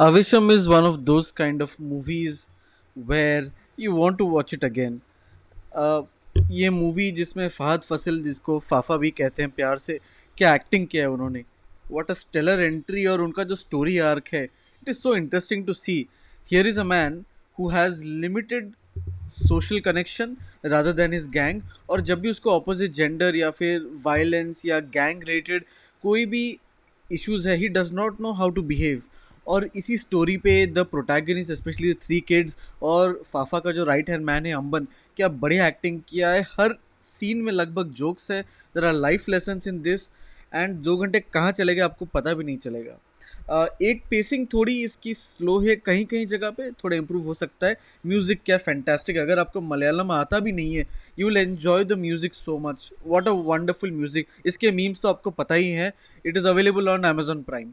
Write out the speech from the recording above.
Avisham is one of those kind of movies where you want to watch it again. Uh, ये movie जिसमें फहद फसल जिसको फाफा भी कहते हैं प्यार से क्या एक्टिंग किया है उन्होंने वॉट अ स्टेलर एंट्री और उनका जो स्टोरी आर्क है it is so interesting to see here is a man who has limited social connection rather than is gang और जब भी उसको अपोजिट जेंडर या फिर वायलेंस या गैंग रिलेटेड कोई भी इश्यूज है he does not know how to behave और इसी स्टोरी पे the protagonist specially three kids और फाफा का जो राइट हैंड मैन है अम्बन क्या बढ़िया एक्टिंग किया है हर सीन में लगभग जोक्स है there are life lesson in this and दो घंटे कहाँ चले गए आपको पता भी नहीं चलेगा Uh, एक पेसिंग थोड़ी इसकी स्लो है कहीं कहीं जगह पे थोड़ा इम्प्रूव हो सकता है म्यूज़िक क्या फैंटास्टिक अगर आपको मलयालम आता भी नहीं है you will enjoy the music so much what a wonderful music इसके मीम्स तो आपको पता ही है it is available on Amazon prime